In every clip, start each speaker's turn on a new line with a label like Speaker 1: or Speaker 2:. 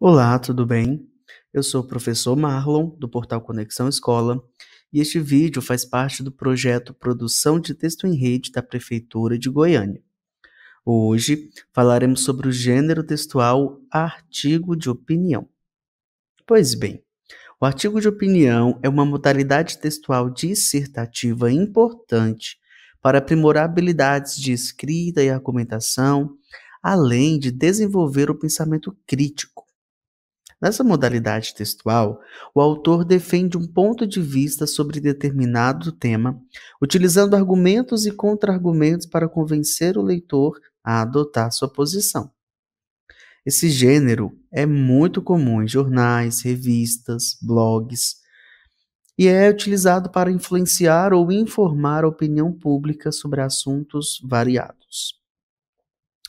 Speaker 1: Olá, tudo bem? Eu sou o professor Marlon, do portal Conexão Escola, e este vídeo faz parte do projeto Produção de Texto em Rede da Prefeitura de Goiânia. Hoje falaremos sobre o gênero textual artigo de opinião. Pois bem, o artigo de opinião é uma modalidade textual dissertativa importante para aprimorar habilidades de escrita e argumentação, além de desenvolver o pensamento crítico Nessa modalidade textual, o autor defende um ponto de vista sobre determinado tema, utilizando argumentos e contra-argumentos para convencer o leitor a adotar sua posição. Esse gênero é muito comum em jornais, revistas, blogs e é utilizado para influenciar ou informar a opinião pública sobre assuntos variados.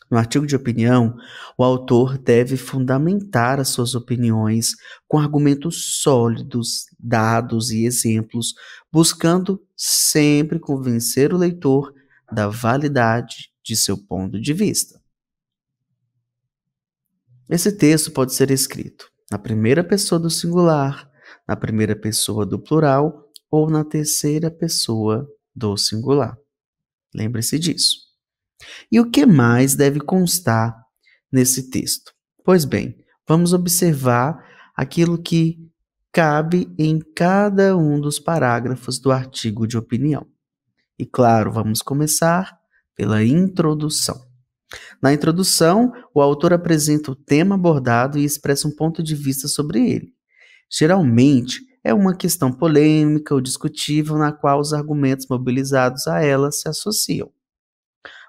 Speaker 1: No artigo de opinião, o autor deve fundamentar as suas opiniões com argumentos sólidos, dados e exemplos, buscando sempre convencer o leitor da validade de seu ponto de vista. Esse texto pode ser escrito na primeira pessoa do singular, na primeira pessoa do plural ou na terceira pessoa do singular. Lembre-se disso. E o que mais deve constar nesse texto? Pois bem, vamos observar aquilo que cabe em cada um dos parágrafos do artigo de opinião. E claro, vamos começar pela introdução. Na introdução, o autor apresenta o tema abordado e expressa um ponto de vista sobre ele. Geralmente, é uma questão polêmica ou discutível na qual os argumentos mobilizados a ela se associam.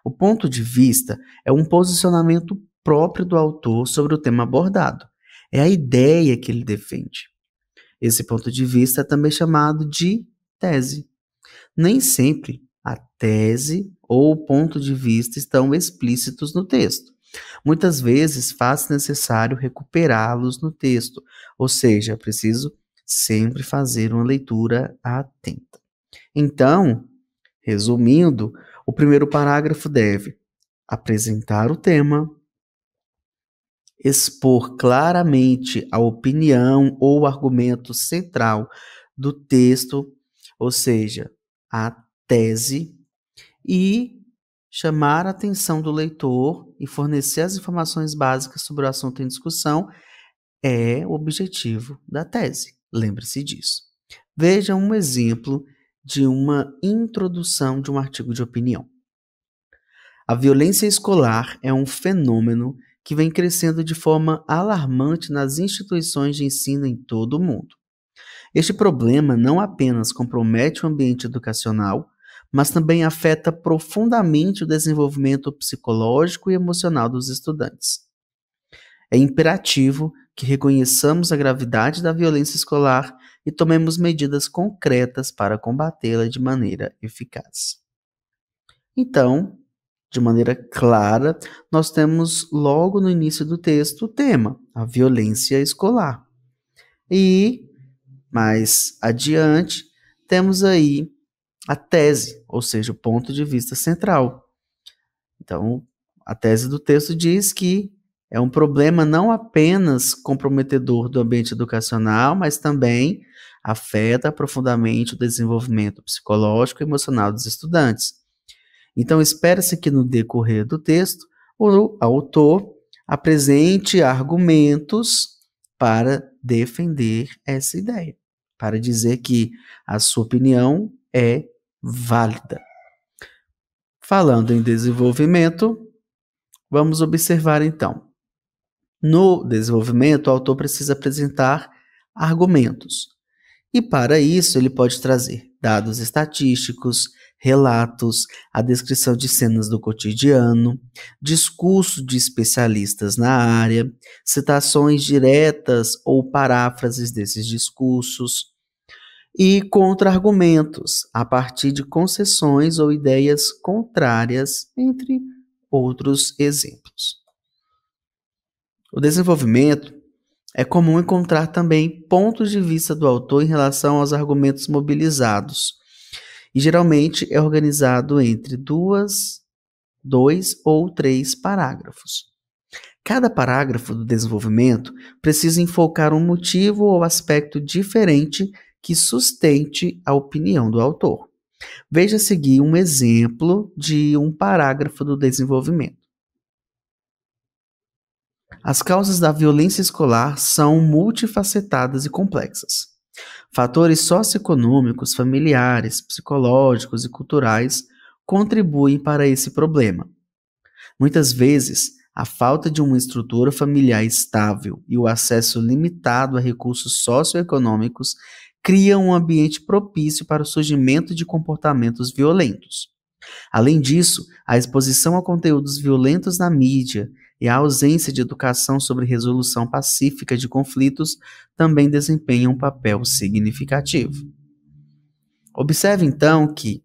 Speaker 1: O ponto de vista é um posicionamento próprio do autor sobre o tema abordado. É a ideia que ele defende. Esse ponto de vista é também chamado de tese. Nem sempre a tese ou o ponto de vista estão explícitos no texto. Muitas vezes faz necessário recuperá-los no texto, ou seja, é preciso sempre fazer uma leitura atenta. Então, resumindo, o primeiro parágrafo deve apresentar o tema, expor claramente a opinião ou argumento central do texto, ou seja, a tese, e chamar a atenção do leitor e fornecer as informações básicas sobre o assunto em discussão é o objetivo da tese. Lembre-se disso. Veja um exemplo de uma introdução de um artigo de opinião. A violência escolar é um fenômeno que vem crescendo de forma alarmante nas instituições de ensino em todo o mundo. Este problema não apenas compromete o ambiente educacional, mas também afeta profundamente o desenvolvimento psicológico e emocional dos estudantes. É imperativo que reconheçamos a gravidade da violência escolar e tomemos medidas concretas para combatê-la de maneira eficaz. Então, de maneira clara, nós temos logo no início do texto o tema, a violência escolar. E mais adiante, temos aí a tese, ou seja, o ponto de vista central. Então, a tese do texto diz que é um problema não apenas comprometedor do ambiente educacional, mas também afeta profundamente o desenvolvimento psicológico e emocional dos estudantes. Então, espera-se que no decorrer do texto, o autor apresente argumentos para defender essa ideia, para dizer que a sua opinião é válida. Falando em desenvolvimento, vamos observar então. No desenvolvimento, o autor precisa apresentar argumentos. E para isso, ele pode trazer dados estatísticos, relatos, a descrição de cenas do cotidiano, discurso de especialistas na área, citações diretas ou paráfrases desses discursos e contra-argumentos a partir de concessões ou ideias contrárias, entre outros exemplos. O desenvolvimento é comum encontrar também pontos de vista do autor em relação aos argumentos mobilizados, e geralmente é organizado entre duas, dois ou três parágrafos. Cada parágrafo do desenvolvimento precisa enfocar um motivo ou aspecto diferente que sustente a opinião do autor. Veja a seguir um exemplo de um parágrafo do desenvolvimento. As causas da violência escolar são multifacetadas e complexas. Fatores socioeconômicos, familiares, psicológicos e culturais contribuem para esse problema. Muitas vezes, a falta de uma estrutura familiar estável e o acesso limitado a recursos socioeconômicos criam um ambiente propício para o surgimento de comportamentos violentos. Além disso, a exposição a conteúdos violentos na mídia, e a ausência de educação sobre resolução pacífica de conflitos também desempenham um papel significativo. Observe então que,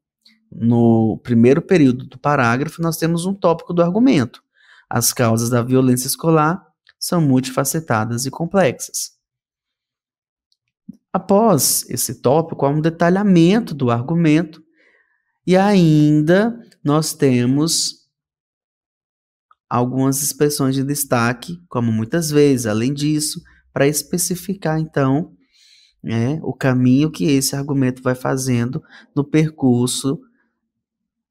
Speaker 1: no primeiro período do parágrafo, nós temos um tópico do argumento. As causas da violência escolar são multifacetadas e complexas. Após esse tópico, há um detalhamento do argumento e ainda nós temos algumas expressões de destaque, como muitas vezes, além disso, para especificar então né, o caminho que esse argumento vai fazendo no percurso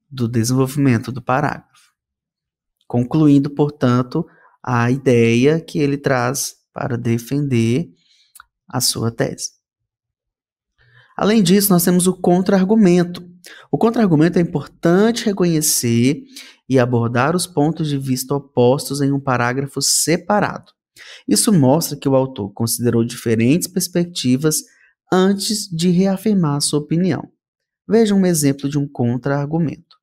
Speaker 1: do desenvolvimento do parágrafo. Concluindo, portanto, a ideia que ele traz para defender a sua tese. Além disso, nós temos o contra-argumento. O contra-argumento é importante reconhecer e abordar os pontos de vista opostos em um parágrafo separado. Isso mostra que o autor considerou diferentes perspectivas antes de reafirmar sua opinião. Veja um exemplo de um contra-argumento.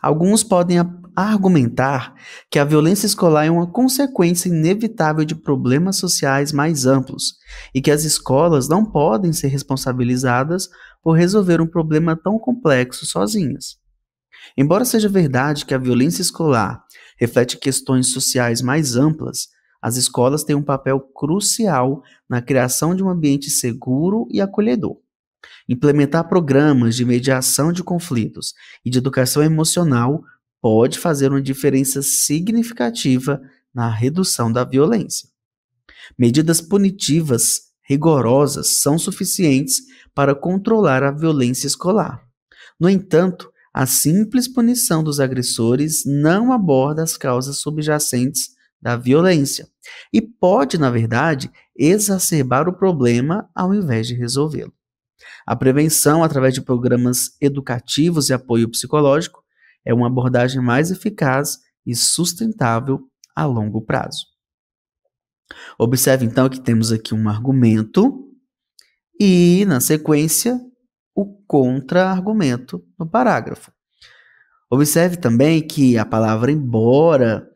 Speaker 1: Alguns podem argumentar que a violência escolar é uma consequência inevitável de problemas sociais mais amplos e que as escolas não podem ser responsabilizadas por resolver um problema tão complexo sozinhas. Embora seja verdade que a violência escolar reflete questões sociais mais amplas, as escolas têm um papel crucial na criação de um ambiente seguro e acolhedor. Implementar programas de mediação de conflitos e de educação emocional pode fazer uma diferença significativa na redução da violência. Medidas punitivas rigorosas são suficientes para controlar a violência escolar. No entanto, a simples punição dos agressores não aborda as causas subjacentes da violência e pode, na verdade, exacerbar o problema ao invés de resolvê-lo. A prevenção, através de programas educativos e apoio psicológico, é uma abordagem mais eficaz e sustentável a longo prazo. Observe então que temos aqui um argumento e, na sequência, o contra-argumento no parágrafo. Observe também que a palavra embora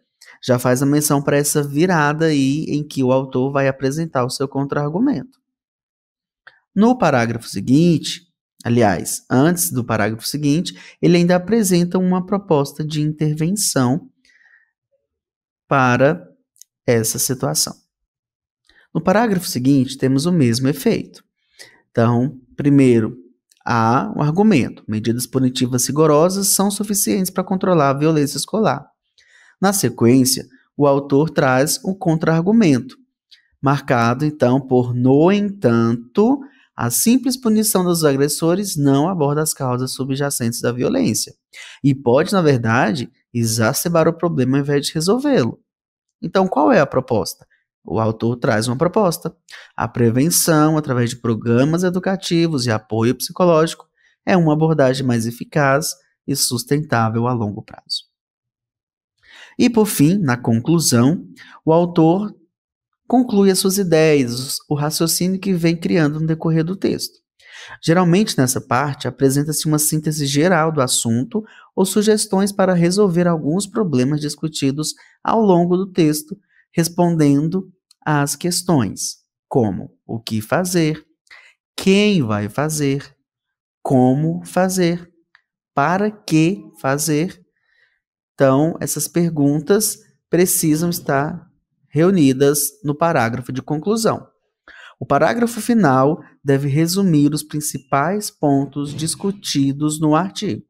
Speaker 1: já faz a menção para essa virada aí em que o autor vai apresentar o seu contra-argumento. No parágrafo seguinte, Aliás, antes do parágrafo seguinte, ele ainda apresenta uma proposta de intervenção para essa situação. No parágrafo seguinte, temos o mesmo efeito. Então, primeiro, há um argumento: medidas punitivas rigorosas são suficientes para controlar a violência escolar. Na sequência, o autor traz um contra-argumento, marcado então por, no entanto, a simples punição dos agressores não aborda as causas subjacentes da violência e pode, na verdade, exacerbar o problema ao invés de resolvê-lo. Então, qual é a proposta? O autor traz uma proposta. A prevenção, através de programas educativos e apoio psicológico, é uma abordagem mais eficaz e sustentável a longo prazo. E por fim, na conclusão, o autor conclui as suas ideias, o raciocínio que vem criando no decorrer do texto. Geralmente, nessa parte, apresenta-se uma síntese geral do assunto ou sugestões para resolver alguns problemas discutidos ao longo do texto, respondendo às questões como o que fazer, quem vai fazer, como fazer, para que fazer. Então, essas perguntas precisam estar reunidas no parágrafo de conclusão. O parágrafo final deve resumir os principais pontos discutidos no artigo.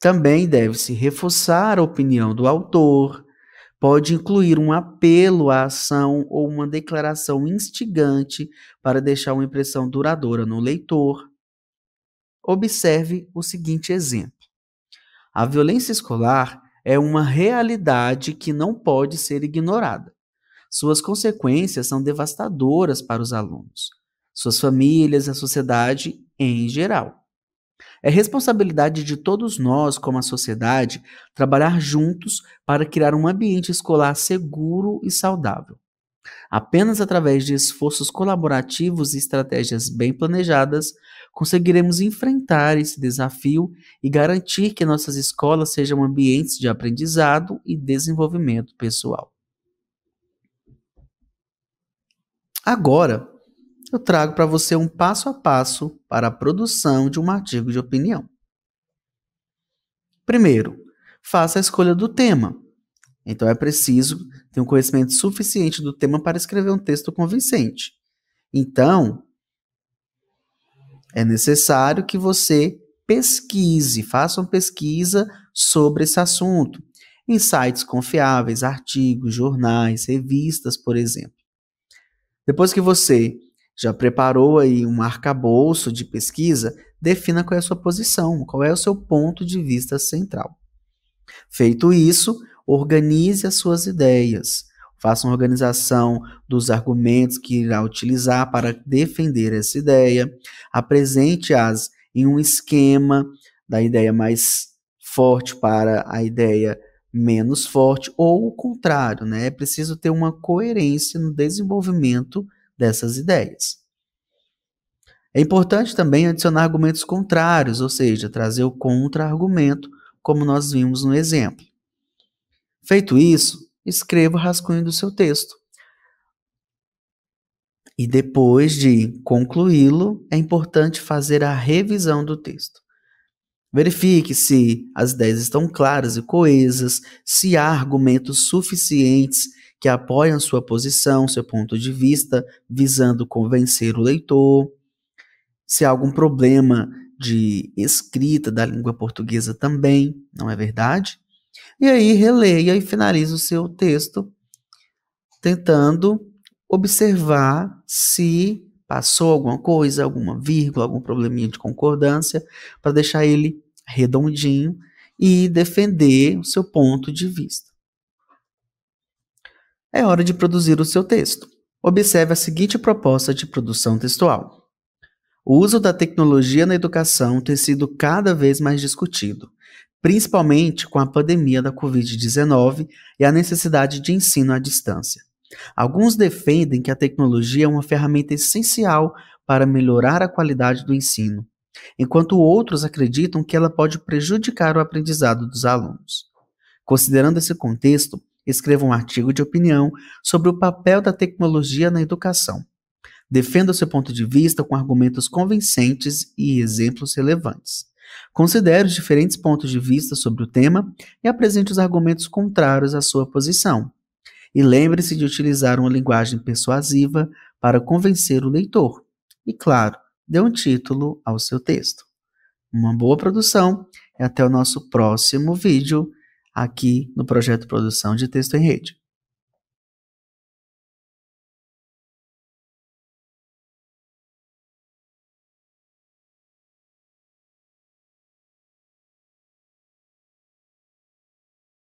Speaker 1: Também deve-se reforçar a opinião do autor, pode incluir um apelo à ação ou uma declaração instigante para deixar uma impressão duradoura no leitor. Observe o seguinte exemplo: a violência escolar é uma realidade que não pode ser ignorada. Suas consequências são devastadoras para os alunos, suas famílias, a sociedade em geral. É responsabilidade de todos nós, como a sociedade, trabalhar juntos para criar um ambiente escolar seguro e saudável. Apenas através de esforços colaborativos e estratégias bem planejadas, conseguiremos enfrentar esse desafio e garantir que nossas escolas sejam ambientes de aprendizado e desenvolvimento pessoal. Agora, eu trago para você um passo a passo para a produção de um artigo de opinião. Primeiro, faça a escolha do tema. Então é preciso ter um conhecimento suficiente do tema para escrever um texto convincente. Então, é necessário que você pesquise, faça uma pesquisa sobre esse assunto, em sites confiáveis, artigos, jornais, revistas, por exemplo. Depois que você já preparou aí um arcabouço de pesquisa, defina qual é a sua posição, qual é o seu ponto de vista central. Feito isso, Organize as suas ideias. Faça uma organização dos argumentos que irá utilizar para defender essa ideia. Apresente-as em um esquema da ideia mais forte para a ideia menos forte, ou o contrário, né? É preciso ter uma coerência no desenvolvimento dessas ideias. É importante também adicionar argumentos contrários, ou seja, trazer o contra-argumento, como nós vimos no exemplo. Feito isso, escreva o rascunho do seu texto. E depois de concluí-lo, é importante fazer a revisão do texto. Verifique se as ideias estão claras e coesas, se há argumentos suficientes que apoiam sua posição, seu ponto de vista, visando convencer o leitor, se há algum problema de escrita da língua portuguesa também, não é verdade? E aí releia e finaliza o seu texto tentando observar se passou alguma coisa, alguma vírgula, algum probleminha de concordância, para deixar ele redondinho e defender o seu ponto de vista. É hora de produzir o seu texto. Observe a seguinte proposta de produção textual. O uso da tecnologia na educação tem sido cada vez mais discutido principalmente com a pandemia da Covid-19 e a necessidade de ensino à distância. Alguns defendem que a tecnologia é uma ferramenta essencial para melhorar a qualidade do ensino, enquanto outros acreditam que ela pode prejudicar o aprendizado dos alunos. Considerando esse contexto, escreva um artigo de opinião sobre o papel da tecnologia na educação. Defenda seu ponto de vista com argumentos convincentes e exemplos relevantes. Considere os diferentes pontos de vista sobre o tema e apresente os argumentos contrários à sua posição. E lembre-se de utilizar uma linguagem persuasiva para convencer o leitor. E, claro, dê um título ao seu texto. Uma boa produção e até o nosso próximo vídeo aqui no projeto Produção de Texto em Rede.